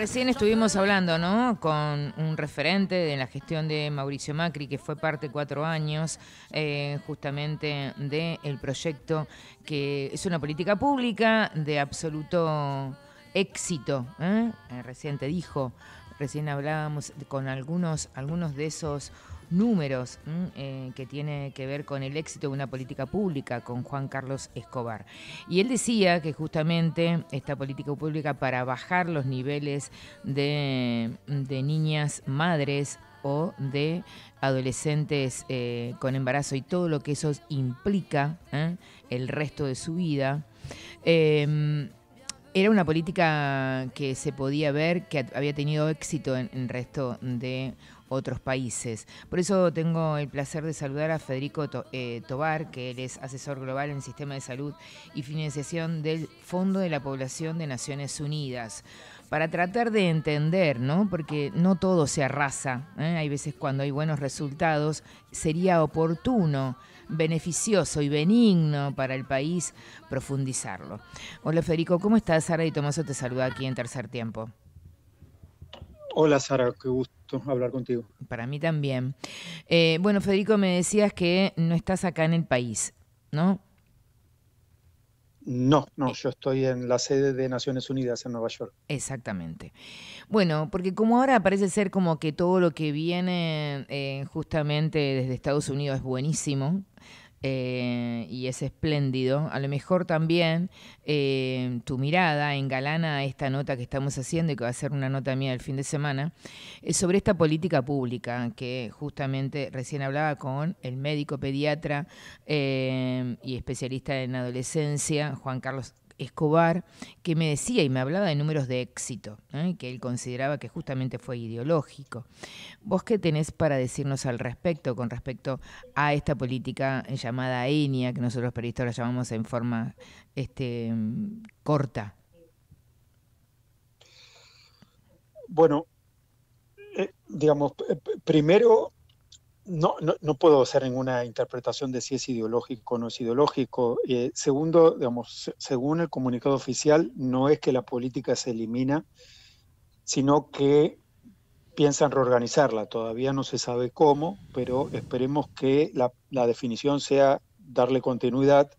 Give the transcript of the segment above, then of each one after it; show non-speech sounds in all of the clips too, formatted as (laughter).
Recién estuvimos hablando, ¿no? Con un referente de la gestión de Mauricio Macri, que fue parte cuatro años eh, justamente del proyecto, que es una política pública de absoluto éxito. ¿eh? Eh, recién te dijo, recién hablábamos con algunos, algunos de esos números mm, eh, que tiene que ver con el éxito de una política pública con Juan Carlos Escobar. Y él decía que justamente esta política pública para bajar los niveles de, niñas madres o de adolescentes eh, con embarazo y todo lo que eso implica eh, el resto de su vida. Em, era una política que se podía ver que había tenido éxito en el resto de otros países. Por eso tengo el placer de saludar a Federico eh, Tobar, que él es asesor global en sistema de salud y financiación del Fondo de la Población de Naciones Unidas para tratar de entender, ¿no? Porque no todo se arrasa. ¿eh? Hay veces cuando hay buenos resultados, sería oportuno, beneficioso y benigno para el país profundizarlo. Hola Federico, ¿cómo estás? Sara y Tomás? te saluda aquí en Tercer Tiempo. Hola Sara, qué gusto hablar contigo. Para mí también. Eh, bueno, Federico, me decías que no estás acá en el país, ¿no? No, no, yo estoy en la sede de Naciones Unidas en Nueva York. Exactamente. Bueno, porque como ahora parece ser como que todo lo que viene eh, justamente desde Estados Unidos es buenísimo, eh, y es espléndido. A lo mejor también eh, tu mirada engalana esta nota que estamos haciendo y que va a ser una nota mía el fin de semana, eh, sobre esta política pública que justamente recién hablaba con el médico pediatra y especialista en adolescencia, Juan Carlos Escobar, que me decía y me hablaba de números de éxito, que él consideraba que justamente fue ideológico. ¿Vos qué tenés para decirnos al respecto, con respecto a esta política llamada ENIA, que nosotros periodistas la llamamos en forma este, corta? Bueno, eh, digamos, eh, primero no, no, puedo hacer ninguna interpretación de si es ideológico o no es ideológico. Eh, segundo, digamos, según el comunicado oficial, no es que la política se elimina, sino que piensan reorganizarla. Todavía no se sabe cómo, pero esperemos que la definición sea darle continuidad.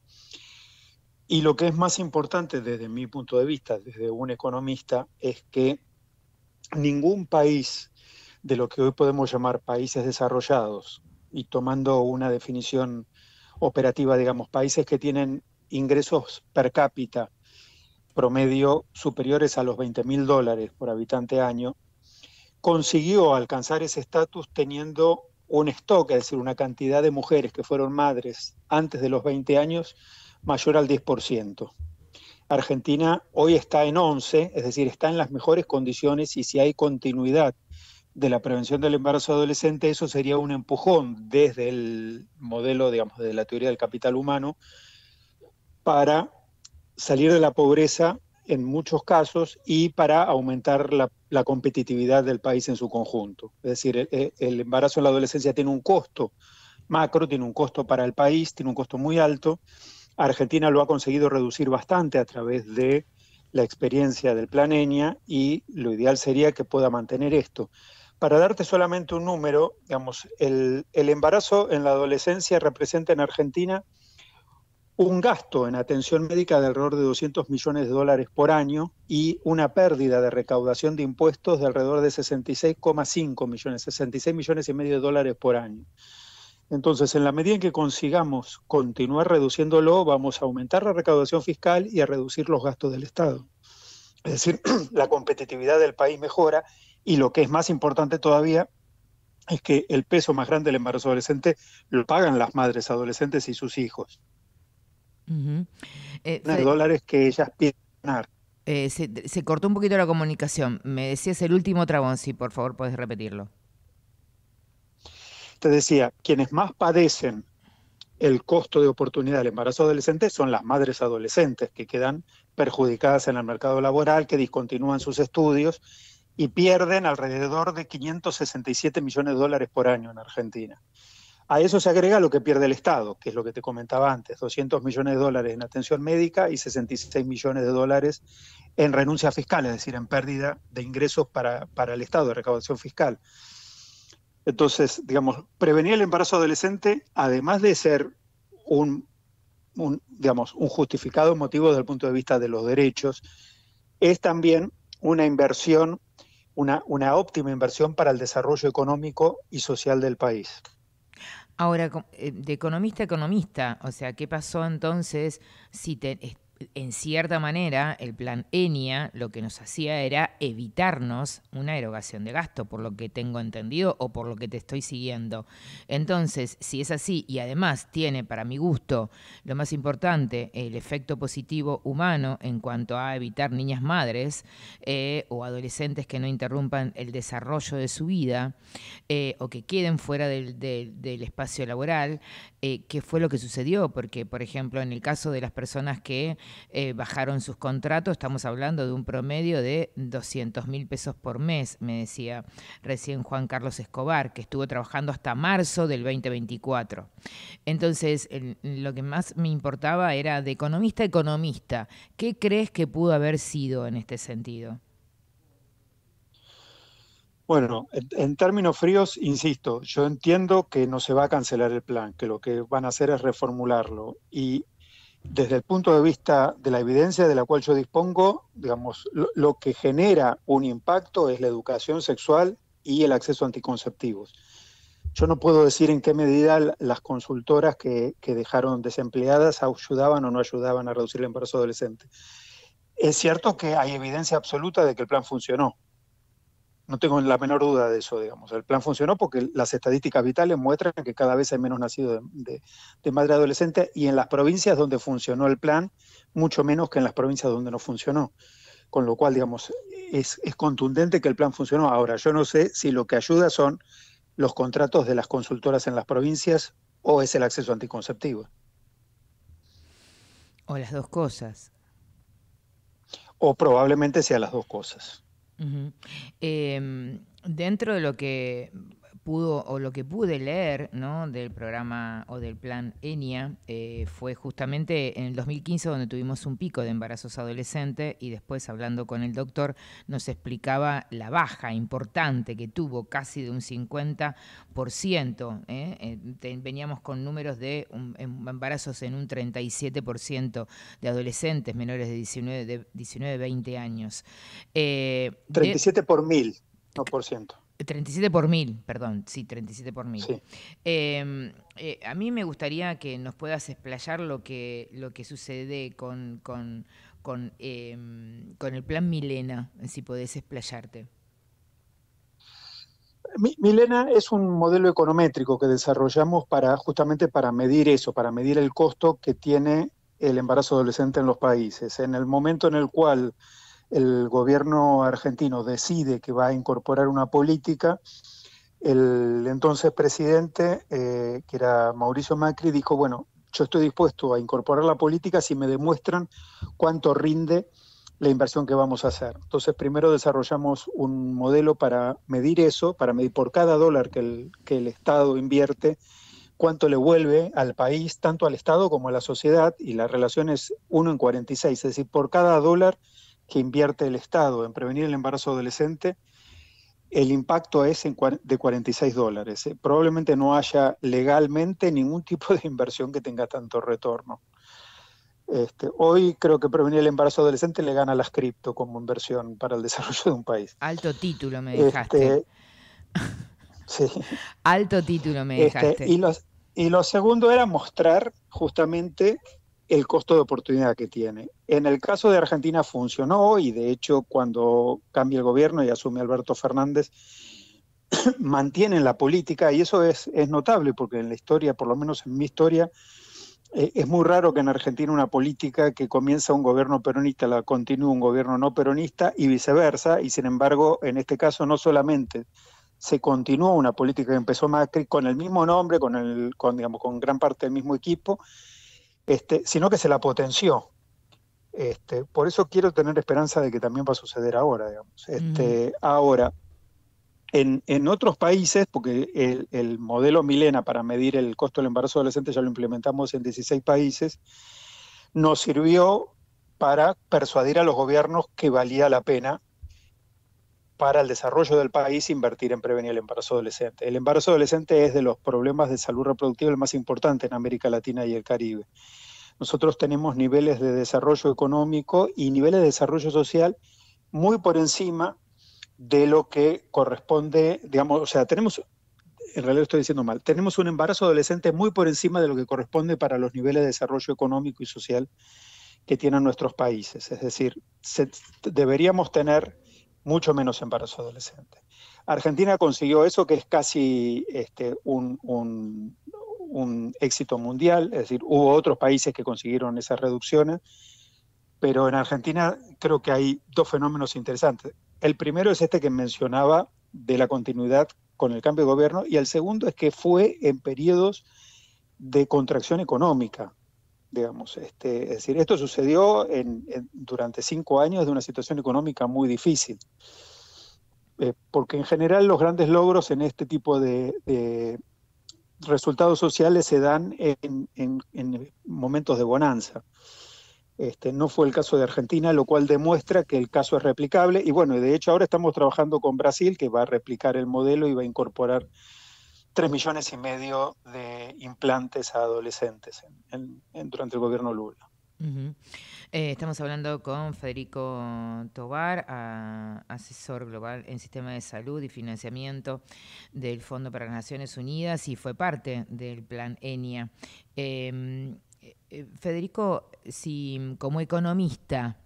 Y lo que es más importante desde mi punto de vista, desde un economista, es que ningún país de lo que hoy podemos llamar países desarrollados y tomando una definición operativa, digamos, países que tienen ingresos per cápita promedio superiores a los 20 mil dólares por habitante año, consiguió alcanzar ese estatus teniendo un stock, es decir, una cantidad de mujeres que fueron madres antes de los 20 años mayor al 10%. Argentina hoy está en 11, es decir, está en las mejores condiciones y si hay continuidad de la prevención del embarazo adolescente, eso sería un empujón desde el modelo, digamos, de la teoría del capital humano para salir de la pobreza en muchos casos y para aumentar la, competitividad del país en su conjunto. Es decir, e, e, el, embarazo en la adolescencia tiene un costo macro, tiene un costo para el país, tiene un costo muy alto. Argentina lo ha conseguido reducir bastante a través de la experiencia del Planeña y lo ideal sería que pueda mantener esto. Para darte solamente un número, digamos, el, el embarazo en la adolescencia representa en Argentina un gasto en atención médica de alrededor de 200 millones de dólares por año y una pérdida de recaudación de impuestos de alrededor de 66,5 millones, 66 millones y medio de dólares por año. Entonces, en la medida en que consigamos continuar reduciéndolo, vamos a aumentar la recaudación fiscal y a reducir los gastos del Estado. Es decir, (clears throat) la competitividad del país mejora y lo que es más importante todavía es que el peso más grande del embarazo adolescente lo pagan las madres adolescentes y sus hijos. Eh, dólares que ellas piden eh, se, se, cortó un poquito la comunicación. Me decías el último trabón, si por favor puedes repetirlo. Te decía, quienes más padecen el costo de oportunidad del embarazo adolescente son las madres adolescentes que quedan perjudicadas en el mercado laboral, que discontinúan sus estudios y pierden alrededor de 567 millones de dólares por año en Argentina. A eso se agrega lo que pierde el Estado, que es lo que te comentaba antes, 200 millones de dólares en atención médica y 66 millones de dólares en renuncia fiscal, es decir, en pérdida de ingresos para, el Estado, de recaudación fiscal. Entonces, digamos, prevenir el embarazo adolescente, además de ser un, digamos, un justificado motivo desde el punto de vista de los derechos, es también una inversión una, una óptima inversión para el desarrollo económico y social del país. Ahora, eh, de economista a economista, o sea, ¿qué pasó entonces si te, en cierta manera, el plan ENIA lo que nos hacía era evitarnos una erogación de gasto, por lo que tengo entendido o por lo que te estoy siguiendo. Entonces, si es así y además tiene, para mi gusto, lo más importante, el efecto positivo humano en cuanto a evitar niñas madres eh, o adolescentes que no interrumpan el desarrollo de su vida eh, o que queden fuera del, espacio laboral, eh, ¿qué fue lo que sucedió? Porque, por ejemplo, en el caso de las personas que eh, bajaron sus contratos, estamos hablando de un promedio de 200 mil pesos por mes, me decía recién Juan Carlos Escobar, que estuvo trabajando hasta marzo del 2024. Entonces, lo que más me importaba era de economista a economista, ¿qué crees que pudo haber sido en este sentido? Bueno, en, términos fríos, insisto, yo entiendo que no se va a cancelar el plan, que lo que van a hacer es reformularlo. Y desde el punto de vista de la evidencia de la cual yo dispongo, digamos, lo, que genera un impacto es la educación sexual y el acceso a anticonceptivos. Yo no puedo decir en qué medida las consultoras que, dejaron desempleadas ayudaban o no ayudaban a reducir el embarazo adolescente. Es cierto que hay evidencia absoluta de que el plan funcionó. No tengo la menor duda de eso, digamos. El plan funcionó porque las estadísticas vitales muestran que cada vez hay menos nacidos de, madre adolescente y en las provincias donde funcionó el plan, mucho menos que en las provincias donde no funcionó. Con lo cual, digamos, es contundente que el plan funcionó. Ahora, yo no sé si lo que ayuda son los contratos de las consultoras en las provincias o es el acceso anticonceptivo. O las dos cosas. O probablemente sea las dos cosas. Em, dentro de lo que pudo o lo que pude leer ¿no? del programa o del plan ENIA eh, fue justamente en el 2015 donde tuvimos un pico de embarazos adolescentes y después hablando con el doctor nos explicaba la baja importante que tuvo casi de un 50%. ¿eh? eh veníamos con números de em, embarazos en un 37% de adolescentes menores de 19, 20 años. 37 eh, por mil, no por ciento. 37 por mil, perdón, sí, 37 por mil. Em, eh, a mí me gustaría que nos puedas explayar lo que, lo que sucede con, con em, el plan Milena, si podés explayarte. Milena es un modelo econométrico que desarrollamos para justamente para medir eso, para medir el costo que tiene el embarazo adolescente en los países. En el momento en el cual el gobierno argentino decide que va a incorporar una política, el entonces presidente, eh, que era Mauricio Macri, dijo, bueno, yo estoy dispuesto a incorporar la política si me demuestran cuánto rinde la inversión que vamos a hacer. Entonces, primero desarrollamos un modelo para medir eso, para medir por cada dólar que el, que el Estado invierte, cuánto le vuelve al país, tanto al Estado como a la sociedad, y la relación es 1 en 46, es decir, por cada dólar que invierte el Estado en prevenir el embarazo adolescente, el impacto es de 46 dólares. ¿eh? Probablemente no haya legalmente ningún tipo de inversión que tenga tanto retorno. Este, hoy creo que prevenir el embarazo adolescente le gana a las cripto como inversión para el desarrollo de un país. Alto título me este, dejaste. (laughs) sí. Alto título me este, dejaste. y, y lo segundo era mostrar justamente el costo de oportunidad que tiene. En el caso de Argentina funcionó y de hecho cuando cambia el gobierno y asume Alberto Fernández, (clears throat) mantienen la política y eso es, es notable porque en la historia, por lo menos en mi historia, eh, es muy raro que en Argentina una política que comienza un gobierno peronista la continúe un gobierno no peronista y viceversa y sin embargo en este caso no solamente se continuó una política que empezó Macri con el mismo nombre, con, el, con, digamos, con gran parte del mismo equipo, este, sino que se la potenció. Este, por eso quiero tener esperanza de que también va a suceder ahora, digamos. Este, ahora, en, otros países, porque el, el, modelo Milena para medir el costo del embarazo adolescente ya lo implementamos en 16 países, nos sirvió para persuadir a los gobiernos que valía la pena para el desarrollo del país invertir en prevenir el embarazo adolescente. El embarazo adolescente es de los problemas de salud reproductiva el más importante en América Latina y el Caribe. Nosotros tenemos niveles de desarrollo económico y niveles de desarrollo social muy por encima de lo que corresponde, digamos, o sea, tenemos, en realidad estoy diciendo mal, tenemos un embarazo adolescente muy por encima de lo que corresponde para los niveles de desarrollo económico y social que tienen nuestros países. Es decir, deberíamos tener mucho menos embarazo adolescente. Argentina consiguió eso, que es casi este, un, un, éxito mundial, es decir, hubo otros países que consiguieron esas reducciones, pero en Argentina creo que hay dos fenómenos interesantes. El primero es este que mencionaba de la continuidad con el cambio de gobierno y el segundo es que fue en periodos de contracción económica digamos. Este, es decir, esto sucedió en, durante cinco años de una situación económica muy difícil. Eh, porque en general los grandes logros en este tipo de, resultados sociales se dan en, en momentos de bonanza. Este, no fue el caso de Argentina, lo cual demuestra que el caso es replicable. Y bueno, de hecho ahora estamos trabajando con Brasil, que va a replicar el modelo y va a incorporar 3 millones y medio de implantes a adolescentes en, en, durante el gobierno Lula. Eh, estamos hablando con Federico Tobar, asesor global en sistema de salud y financiamiento del Fondo para las Naciones Unidas y fue parte del plan ENIA. Em, eh, eh, Federico, si como economista,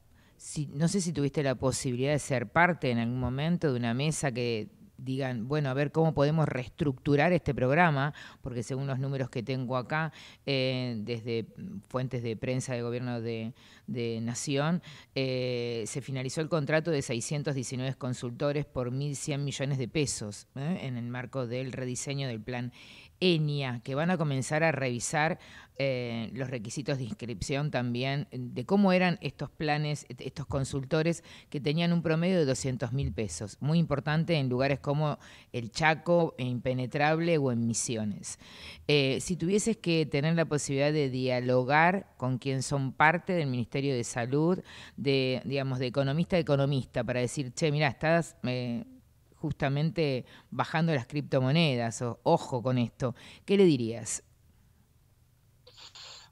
no sé si tuviste la posibilidad de ser parte en algún momento de una mesa que digan, bueno, a ver cómo podemos reestructurar este programa, porque según los números que tengo acá, eh, desde fuentes de prensa de gobierno de, Nación, eh, se finalizó el contrato de 619 consultores por 1.100 millones de pesos ¿eh? en el marco del rediseño del plan ENIA, que van a comenzar a revisar eh, los requisitos de inscripción también, de cómo eran estos planes, estos consultores que tenían un promedio de 200 mil pesos. Muy importante en lugares como el Chaco, e Impenetrable o en Misiones. Eh, si tuvieses que tener la posibilidad de dialogar con quien son parte del Ministerio de Salud, de, digamos, de economista a economista, para decir, che, mira, estás... Eh, justamente bajando las criptomonedas. O, ojo con esto. ¿Qué le dirías?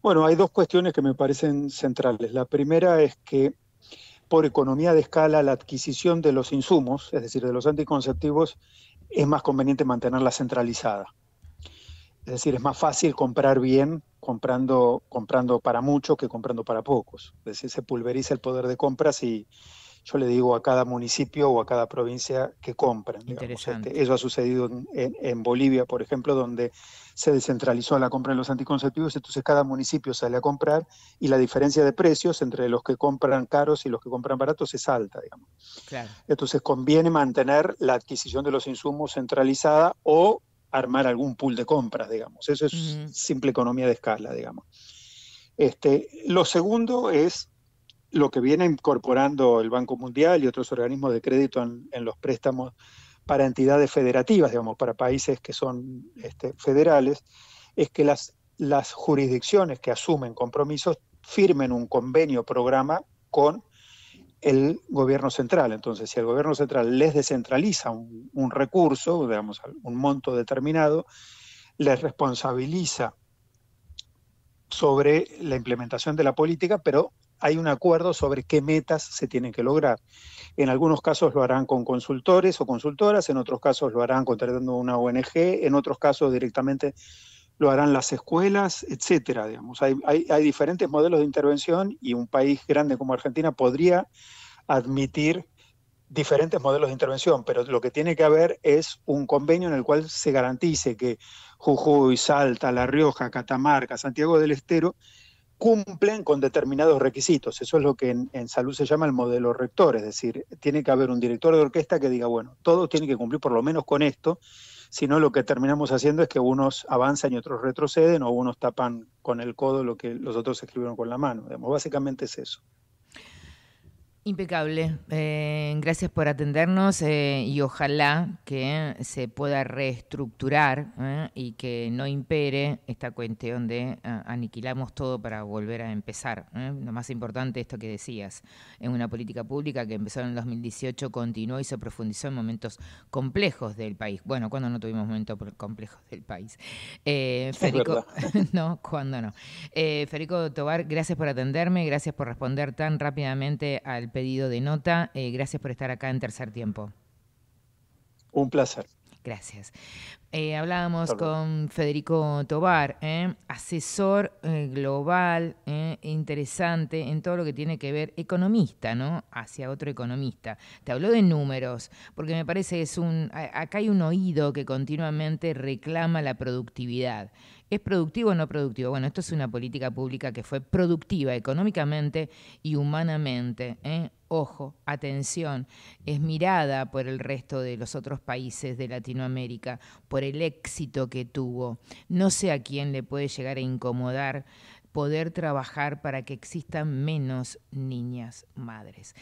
Bueno, hay dos cuestiones que me parecen centrales. La primera es que por economía de escala la adquisición de los insumos, es decir, de los anticonceptivos, es más conveniente mantenerla centralizada. Es decir, es más fácil comprar bien comprando, comprando para muchos que comprando para pocos. Es decir, se pulveriza el poder de compras y, yo le digo a cada municipio o a cada provincia que compren. Este, eso ha sucedido en, Bolivia, por ejemplo, donde se descentralizó la compra de los anticonceptivos, entonces cada municipio sale a comprar y la diferencia de precios entre los que compran caros y los que compran baratos es alta, digamos. Entonces conviene mantener la adquisición de los insumos centralizada o armar algún pool de compras, digamos. Eso es simple economía de escala, digamos. Este, lo segundo es lo que viene incorporando el Banco Mundial y otros organismos de crédito en, los préstamos para entidades federativas, digamos, para países que son este, federales, es que las, jurisdicciones que asumen compromisos firmen un convenio programa con el gobierno central. Entonces, si el gobierno central les descentraliza un recurso, digamos, un monto determinado, les responsabiliza sobre la implementación de la política, pero hay un acuerdo sobre qué metas se tienen que lograr. En algunos casos lo harán con consultores o consultoras, en otros casos lo harán contratando una ONG, en otros casos directamente lo harán las escuelas, etcétera. Digamos. Hay, hay diferentes modelos de intervención y un país grande como Argentina podría admitir diferentes modelos de intervención, pero lo que tiene que haber es un convenio en el cual se garantice que Jujuy, Salta, La Rioja, Catamarca, Santiago del Estero cumplen con determinados requisitos. Eso es lo que en, salud se llama el modelo rector, es decir, tiene que haber un director de orquesta que diga, bueno, todos tienen que cumplir por lo menos con esto, si no lo que terminamos haciendo es que unos avanzan y otros retroceden o unos tapan con el codo lo que los otros escribieron con la mano. básicamente es eso. Impecable. Eh, gracias por atendernos eh, y ojalá que se pueda reestructurar eh, y que no impere esta cuestión de aniquilamos todo para volver a empezar. Lo más importante esto que decías, en una política pública que empezó en el 2018, continuó y se profundizó en momentos complejos del país. Bueno, cuando no tuvimos momentos complejos del país? Federico, (laughs) no, cuando no. Federico Tobar, gracias por atenderme, gracias por responder tan rápidamente al pedido de nota. Eh, gracias por estar acá en Tercer Tiempo. Un placer. Gracias. Eh, hablábamos con Federico Tobar, eh, asesor eh, global, interesante en todo lo que tiene que ver economista, ¿no? Hacia otro economista. Te habló de números, porque me parece es un. Acá hay un oído que continuamente reclama la productividad. ¿Es productivo o no productivo? Bueno, esto es una política pública que fue productiva económicamente y humanamente. Ojo, atención, es mirada por el resto de los otros países de Latinoamérica, por el éxito que tuvo. No sé a quién le puede llegar a incomodar poder trabajar para que existan menos niñas madres.